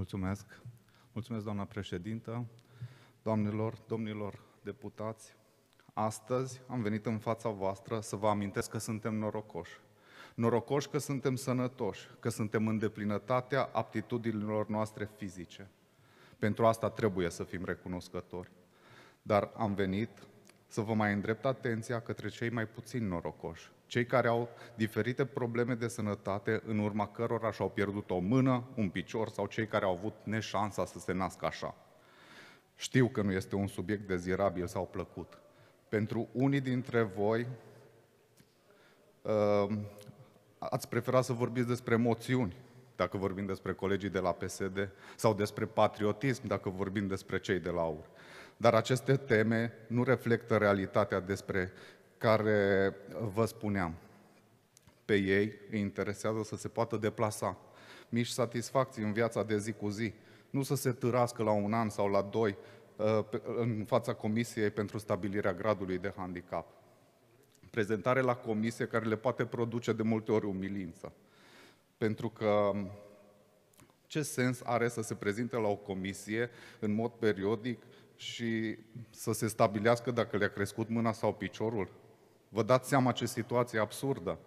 Mulțumesc. Mulțumesc, doamna președintă, doamnelor, domnilor deputați. Astăzi am venit în fața voastră să vă amintesc că suntem norocoși. Norocoși că suntem sănătoși, că suntem în deplinătatea aptitudinilor noastre fizice. Pentru asta trebuie să fim recunoscători. Dar am venit să vă mai îndrept atenția către cei mai puțin norocoși, cei care au diferite probleme de sănătate în urma cărora și-au pierdut o mână, un picior sau cei care au avut neșansa să se nască așa. Știu că nu este un subiect dezirabil sau plăcut. Pentru unii dintre voi uh, ați prefera să vorbiți despre emoțiuni, dacă vorbim despre colegii de la PSD, sau despre patriotism, dacă vorbim despre cei de la AUR dar aceste teme nu reflectă realitatea despre care vă spuneam. Pe ei îi interesează să se poată deplasa, mici satisfacții în viața de zi cu zi, nu să se târască la un an sau la doi uh, în fața Comisiei pentru stabilirea gradului de handicap. Prezentare la comisie care le poate produce de multe ori umilință. Pentru că um, ce sens are să se prezinte la o comisie în mod periodic și să se stabilească dacă le-a crescut mâna sau piciorul. Vă dați seama ce situație absurdă.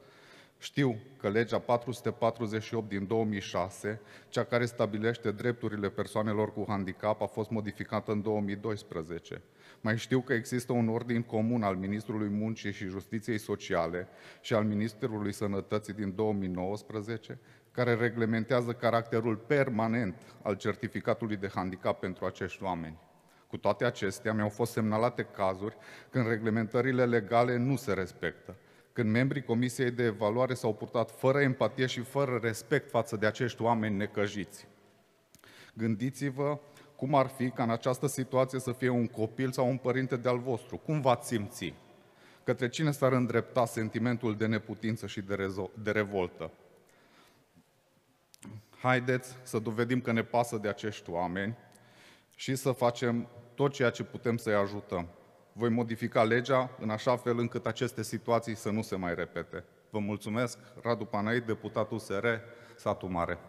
Știu că legea 448 din 2006, cea care stabilește drepturile persoanelor cu handicap, a fost modificată în 2012. Mai știu că există un ordin comun al Ministrului Muncii și Justiției Sociale și al Ministrului Sănătății din 2019, care reglementează caracterul permanent al certificatului de handicap pentru acești oameni. Cu toate acestea, mi-au fost semnalate cazuri când reglementările legale nu se respectă, când membrii Comisiei de Evaluare s-au purtat fără empatie și fără respect față de acești oameni necăjiți. Gândiți-vă cum ar fi ca în această situație să fie un copil sau un părinte de-al vostru. Cum v-ați simți? Către cine s-ar îndrepta sentimentul de neputință și de, rezo- de revoltă? Haideți să dovedim că ne pasă de acești oameni și să facem tot ceea ce putem să-i ajutăm. Voi modifica legea în așa fel încât aceste situații să nu se mai repete. Vă mulțumesc, Radu Panait, deputatul SR, Satu Mare.